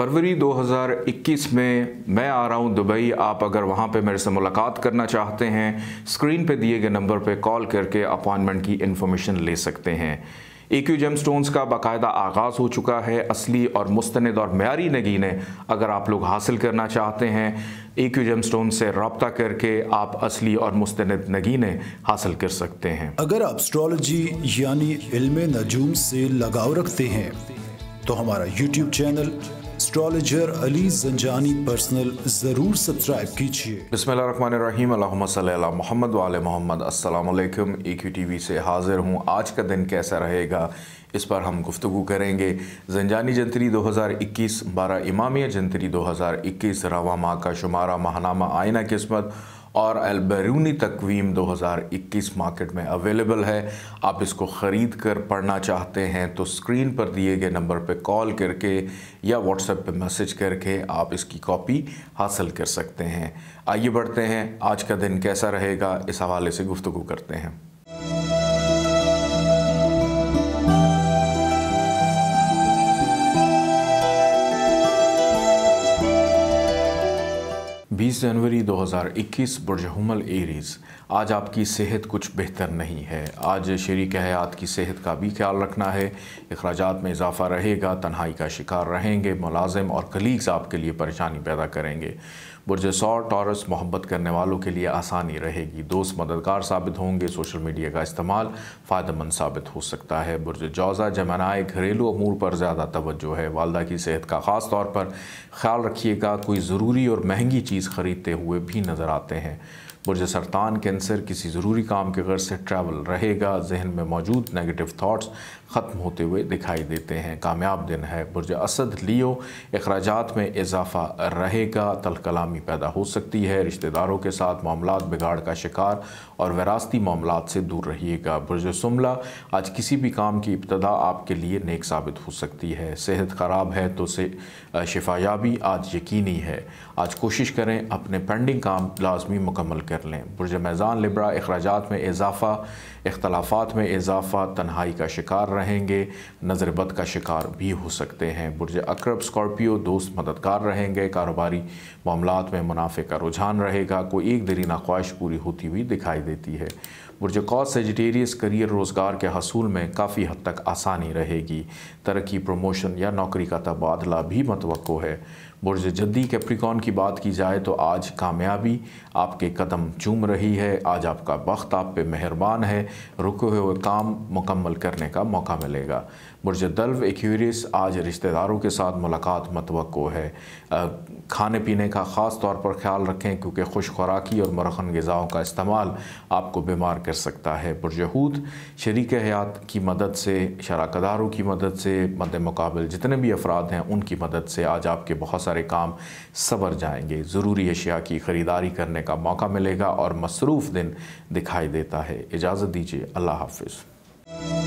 फरवरी 2021 में मैं आ रहा हूँ दुबई आप अगर वहाँ पे मेरे से मुलाकात करना चाहते हैं स्क्रीन पे दिए गए नंबर पे कॉल करके अपॉइंटमेंट की इन्फॉर्मेशन ले सकते हैं एक्यू जेम स्टोन्स का बाकायदा आगाज़ हो चुका है असली और मुस्तंद और मैारी नगीने अगर आप लोग हासिल करना चाहते हैं एक्यू जेम स्टोन से रबता करके आप असली और मुस्तंद नगीनें हासिल कर सकते हैं अगर आप स्ट्रॉलोजी यानी इल्म नजूम से लगाव रखते हैं तो हमारा YouTube channel astrologer Ali Zanjani personal ज़रूर सब्सक्राइब कीजिए बिसमीम मोहम्मद वाले मोहम्मद असलकम ए क्यू टी वी से हाज़िर हूँ आज का दिन कैसा रहेगा इस पर हम गुफ्तु करेंगे जंजानी जंतरी 2021 बारह इमामिया जंतरी 2021 रवा माह का शुमारा माहनामा आयना किस्मत और अलबरूनी तकवीम 2021 मार्केट में अवेलेबल है आप इसको ख़रीद कर पढ़ना चाहते हैं तो स्क्रीन पर दिए गए नंबर पर कॉल करके या व्हाट्सएप पर मैसेज करके आप इसकी कॉपी हासिल कर सकते हैं आइए बढ़ते हैं आज का दिन कैसा रहेगा इस हवाले से गुफ्तु करते हैं 20 जनवरी 2021 बुरजहमल एरीज आज आपकी सेहत कुछ बेहतर नहीं है आज शरीक हयात की सेहत का भी ख्याल रखना है अखराज में इजाफा रहेगा तन्हाई का शिकार रहेंगे मुलाजिम और कलीग्स आपके लिए परेशानी पैदा करेंगे बुरज सौर टॉरस मोहब्बत करने वालों के लिए आसानी रहेगी दोस्त मददगार साबित होंगे सोशल मीडिया का इस्तेमाल फ़ायदेमंद साबित हो सकता है बुरज जौज़ा जमनाए घरेलू अमूर पर ज़्यादा तोज्जो है वालदा की सेहत का ख़ास तौर पर ख्याल रखिएगा कोई ज़रूरी और महंगी चीज़ खरीदते हुए भी नज़र आते हैं बुरज सरतान कैंसर किसी ज़रूरी काम के गर्ज से ट्रैवल रहेगा जहन में मौजूद नेगेटिव थाट्स ख़त्म होते हुए दिखाई देते हैं कामयाब दिन है बुरज असद लियो अखराज में इजाफा रहेगा तलकलामी पैदा हो सकती है रिश्तेदारों के साथ मामला बिगाड़ का शिकार और वरासती मामला से दूर रहिएगा बुरज शुमला आज किसी भी काम की इब्तदा आपके लिए नेक साबित हो सकती है सेहत ख़राब है तो से शिफायाबी आज यकीनी है आज कोशिश करें अपने पेंडिंग काम लाजमी मुकम्मल कर लें बुरज मैज़ान लिब्रा अखराज में इजाफ़ा इख्तलाफात में इजाफ़ा तनहाई का शिकार रहेंगे नज़रबद का शिकार भी हो सकते हैं बुरज अक्रब स्कॉर्पियो दोस्त मददगार रहेंगे कारोबारी मामला में मुनाफे का रुझान रहेगा कोई एक दरीना ख्वाहिश पूरी होती हुई दिखाई देती है बुरज कौ सेजिटेरियस करियर रोज़गार के हसूल में काफ़ी हद तक आसानी रहेगी तरक्की प्रमोशन या नौकरी का तबादला भी मतवक़ है बुरज जद्दी कैप्रिकॉन की बात की जाए तो आज कामयाबी आपके कदम चूम रही है आज आपका वक्त आप पे मेहरबान है रुके हुए काम मुकम्मल करने का मौका मिलेगा बुरज दल्व एक्यूरियस आज रिश्तेदारों के साथ मुलाकात मतवक़ है खाने पीने का ख़ास तौर पर ख्याल रखें क्योंकि खुश खुराकी और मरखन गज़ाओं का इस्तेमाल आपको बीमार कर सकता है बुरजहूद शरीक हयात की मदद से शराकदारों की मदद से मद मुकाबल जितने भी अफराद हैं उनकी मदद से आज आपके बहुत सारे काम सबर जाएंगे ज़रूरी अशिया की ख़रीदारी करने का मौका मिलेगा और मसरूफ़ दिन दिखाई देता है इजाज़त दीजिए अल्लाह हाफिज़